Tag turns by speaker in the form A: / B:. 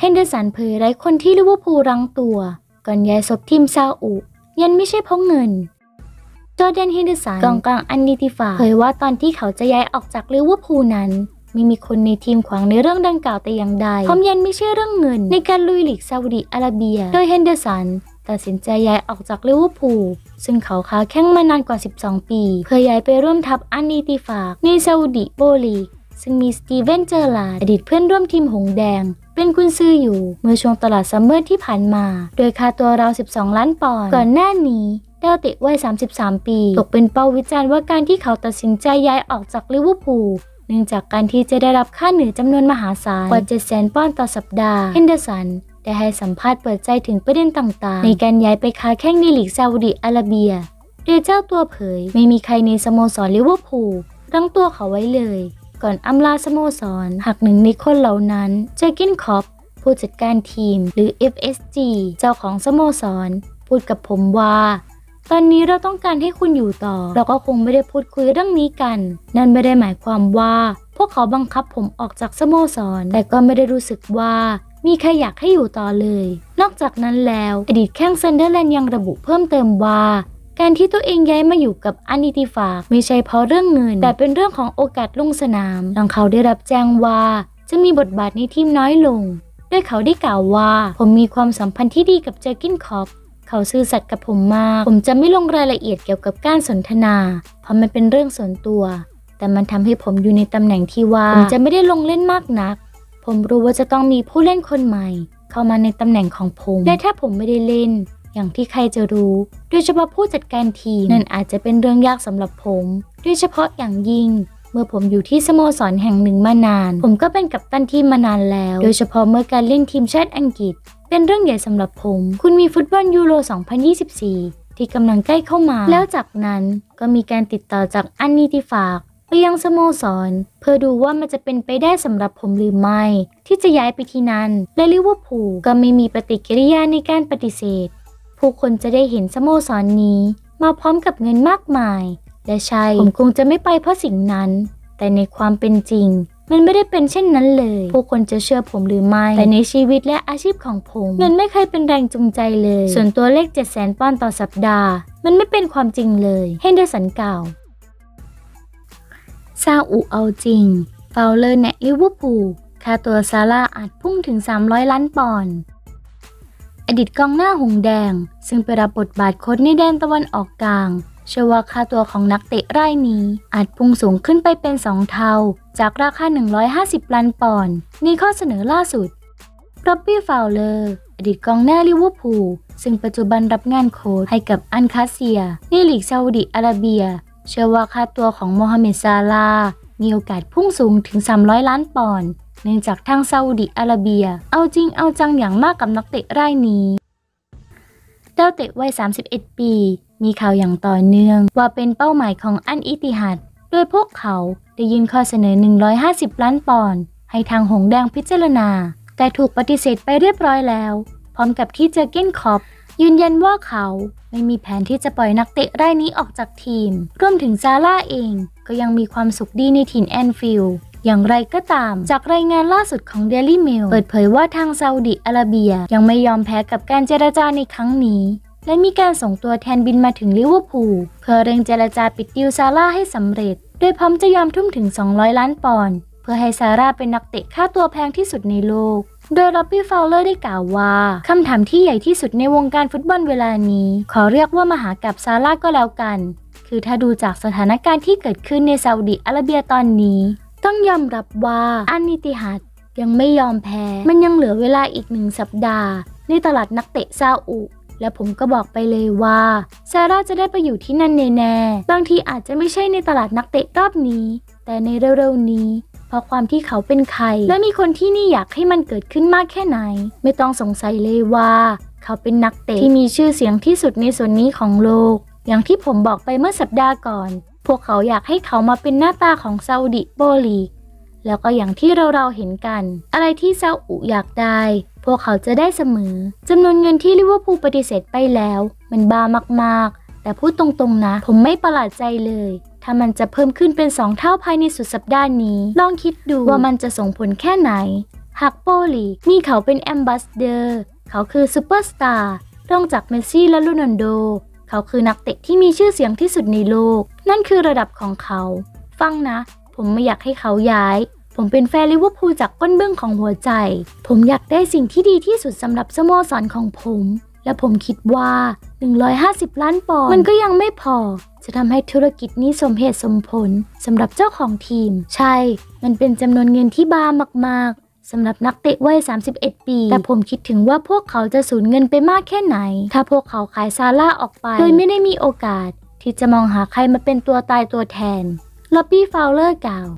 A: เฮนเดอร์สันเผยไร้คนที่ลิเวอร์พูลรังตัว ก่อนย้ายศพทีมซาอุยันไม่ใช่เพราะเงินจอแดนเฮนเดอร์สันกองกลางอันดิติฟาเผยว่าตอนที่เขาจะย้ายออกจากลิเวอร์พูลนั้นไม่มีคนในทีมขวางในเรื่องดังกล่าวแต่อย่างใดพร้อมยันไม่ใช่เรื่องเงินในการลุยหลีกซาอุดีอาระเบียโดยเฮนเดอร์สันตัดสินใจย้ายออกจากลิเวอร์พูลซึ่งเขาค้าแข้งมานานกว่า 12 ปี เพื่อย้ายไปร่วมทัพอันนีติฟากในซาอุดีโบลีซึ่งมีสตีเวนเจอร์ลาอดีตเพื่อนร่วมทีมหงแดง เป็นกุณซืออยู่เมื่อช่วงตลาดซัมเมอร์ที่ผ่านมา โดยค่าตัวราว12 ล้านปอนด์ก่อนหน้านี้เดาวเตะวัย33 ปีตกเป็นเป้าวิจารณ์ว่าการที่เขาตัดสินใจย้ายออกจากลิเวอร์พูลเนื่องจากการที่จะได้รับค่าเหนือจำนวนมหาศาลกว่า700,000ปอนด์ต่อสัปดาห์เฮนเดอร์สันได้ให้สัมภาษณ์เปิดใจถึงประเด็นต่างๆ ในการย้ายไปค้าแข้งในลีกซาอุดิอาระเบียโดยเจ้าตัวเผย ไม่มีใครในสโมสรลิเวอร์พูลรั้งตัวเขาไว้เลยก่อนอำลาสโมสรหากหนึ่งในคนเหล่านั้น เจอกินคอปผู้จัดการทีมหรือ FSG เจ้าของสโมสร พูดกับผมว่า ตอนนี้เราต้องการให้คุณอยู่ต่อ เราก็คงไม่ได้พูดคุยเรื่องนี้กัน นั่นไม่ได้หมายความว่า พวกเขาบังคับผมออกจากสโมสร แต่ก็ไม่ได้รู้สึกว่ามีใครอยากให้อยู่ต่อเลย นอกจากนั้นแล้ว อดีตแข้งเซนเดอร์แลนด์ยังระบุเพิ่มเติมว่าการที่ตัวเองย้ายมาอยู่กับอานิติฟาไม่ใช่เพราะเรื่องเงินแต่เป็นเรื่องของโอกาสลงสนามหลังเขาได้รับแจ้งว่าจะมีบทบาทในทีมน้อยลง ด้วยเขาได้กล่าวว่า ผมมีความสัมพันธ์ที่ดีกับเจอกินคอปเขาซื่อสัตย์กับผมมาก ผมจะไม่ลงรายละเอียดเกี่ยวกับการสนทนาเพราะมันเป็นเรื่องส่วนตัว แต่มันทำให้ผมอยู่ในตำแหน่งที่ว่าผมจะไม่ได้ลงเล่นมากนัก ผมรู้ว่าจะต้องมีผู้เล่นคนใหม่ เข้ามาในตำแหน่งของผมและถ้าผมไม่ได้เล่นอย่างที่ใครจะรู้ โดยเฉพาะผู้จัดการทีมนั่นอาจจะเป็นเรื่องยากสำหรับผม โดยเฉพาะอย่างยิ่ง เมื่อผมอยู่ที่สโมสรแห่งหนึ่งมานาน ผมก็เป็นกัปตันทีมมานานแล้ว โดยเฉพาะเมื่อการเล่นทีมชาติอังกฤษ เป็นเรื่องใหญ่สำหรับผม คุณมีฟุตบอลยูโร2024 ที่กำลังใกล้เข้ามา แล้วจากนั้นก็มีการติดต่อจากอันนิติฟากไปยังสโมสรเพื่อดูว่ามันจะเป็นไปได้สำหรับผมหรือไม่ ที่จะย้ายไปที่นั่นและลิเวอร์พูลก็ไม่มีปฏิกิริยาในการปฏิเสธผู้คนจะได้เห็นสโมสรนนี้ มาพร้อมกับเงินมากมาย และใช่ ผมคงจะไม่ไปเพราะสิ่งนั้น แต่ในความเป็นจริง มันไม่ได้เป็นเช่นนั้นเลย ผู้คนจะเชื่อผมหรือไม่แต่ในชีวิตและอาชีพของผมเงินไม่เคยเป็นแรงจูงใจเลย ส่วนตัวเลข 7 0 0 0 0ปอนด์ต่อสัปดาห์ มันไม่เป็นความจริงเลย เฮนเดอร์สันกล่าวซาอุเอาจริงเฟาเลอร์แนะลิวอรูค่าตัวซาร่าอาจพุ่งถึง 300 ล้านปอนด์อดีตกองหน้าหงแดง ซึ่งไปรับบทบาทโค้ชในแดนตะวันออกกลาง เชื่อว่าค่าตัวของนักเตะรายนี้ อาจพุ่งสูงขึ้นไปเป็น2เท่า จากราคา 150ล้านปอนด์นี่ข้อเสนอล่าสุดร็อบบี้ฟาวเลอร์อดีตกองหน้าลิเวอร์พูลซึ่งปัจจุบันรับงานโค้ชให้กับอันคาเซียในลีกซาอุดิอาระเบีย เชื่อว่าค่าตัวของโมฮัมเหม็ดซาลามีโอกาสพุ่งสูงถึง 300 ล้านปอนด์ เนื่องจากทาง ซาอุดิอาระเบีย เอาจริงเอาจังอย่างมากกับนักเตะรายนี้ เจ้าเตะวัย 31 ปี มีข่าวอย่างต่อเนื่อง ว่าเป็นเป้าหมายของอันอิติฮัด โดยพวกเขา ได้ยื่นข้อเสนอ 150 ล้านปอนด์ให้ทางหงแดงพิจารณา แต่ถูกปฏิเสธไปเรียบร้อยแล้ว พร้อมกับที่เจอเก้นคอปยืนยันว่าเขาไม่มีแผนที่จะปล่อยนักเตะรายนี้ออกจากทีมรวมถึงซาร่าเองก็ยังมีความสุขดีในถิ่นแอนฟิล อย่างไรก็ตาม จากรายงานล่าสุดของ Daily Mail เปิดเผยว่าทางซาอุดิอาระเบีย ยังไม่ยอมแพ้กับการเจรจาในครั้งนี้ และมีการส่งตัวแทนบินมาถึงลิเวอร์พูลเพื่อเร่งเจรจาปิดดิวซาร่าให้สำเร็จ โดยพร้อมจะยอมทุ่มถึง 200 ล้านปอนด์เพื่อให้ซาร่าเป็นนักเตะค่าตัวแพงที่สุดในโลก โดยล็อบบี้ฟาวเลอร์ได้กล่าวว่าคำถามที่ใหญ่ที่สุดในวงการฟุตบอลเวลานี้ ขอเรียกว่ามหากรรบซาร่าก็แล้วกันคือถ้าดูจากสถานการณ์ที่เกิดขึ้นในซาอุดีอาระเบียตอนนี้ ต้องยอมรับว่าอันนิติฮัดยังไม่ยอมแพ้ มันยังเหลือเวลาอีกหนึ่งสัปดาห์ ในตลาดนักเตะซาอุ และผมก็บอกไปเลยว่า ซาร่าจะได้ไปอยู่ที่นั่นแน่ๆบางทีอาจจะไม่ใช่ในตลาดนักเตะรอบนี้ แต่ในเร็วๆนี้เพราะความที่เขาเป็นใคร และมีคนที่นี่อยากให้มันเกิดขึ้นมากแค่ไหน ไม่ต้องสงสัยเลยว่า เขาเป็นนักเตะที่มีชื่อเสียงที่สุดในส่วนนี้ของโลกอย่างที่ผมบอกไปเมื่อสัปดาห์ก่อน พวกเขาอยากให้เขามาเป็นหน้าตาของซาอุดิโบลีแล้วก็อย่างที่เราเราเห็นกัน อะไรที่ซาอุอยากได้ พวกเขาจะได้เสมอ จำนวนเงินที่ลิเวอร์พูลปฏิเสธไปแล้ว มันบ้ามากๆ แต่พูดตรงๆนะ ผมไม่ประหลาดใจเลย ถ้ามันจะเพิ่มขึ้นเป็น 2 เท่าภายในสุดสัปดาห์นี้ ลองคิดดูว่ามันจะส่งผลแค่ไหนหากโปลีนีเขาเป็นแอมบาสเดอร์ เขาคือซูเปอร์สตาร์รองจากเมสซี่และลูนันโดเขาคือนักเตะที่มีชื่อเสียงที่สุดในโลก นั่นคือระดับของเขา ฟังนะ ผมไม่อยากให้เขาย้าย ผมเป็นแฟนลิเวอร์พูลจากก้นเบื้องของหัวใจ ผมอยากได้สิ่งที่ดีที่สุดสำหรับสโมสรของผม และผมคิดว่า 150 ล้านปอนด์มันก็ยังไม่พอ จะทำให้ธุรกิจนี้สมเหตุสมผลสำหรับเจ้าของทีม ใช่ มันเป็นจำนวนเงินที่บ้ามากสำหรับนักเตะวัย31 ปี แต่ผมคิดถึงว่าพวกเขาจะสูญเงินไปมากแค่ไหน ถ้าพวกเขาขายซาร่าออกไป โดยไม่ได้มีโอกาส ที่จะมองหาใครมาเป็นตัวตายตัวแทน ล็อบบี้ฟาวเลอร์กล่าว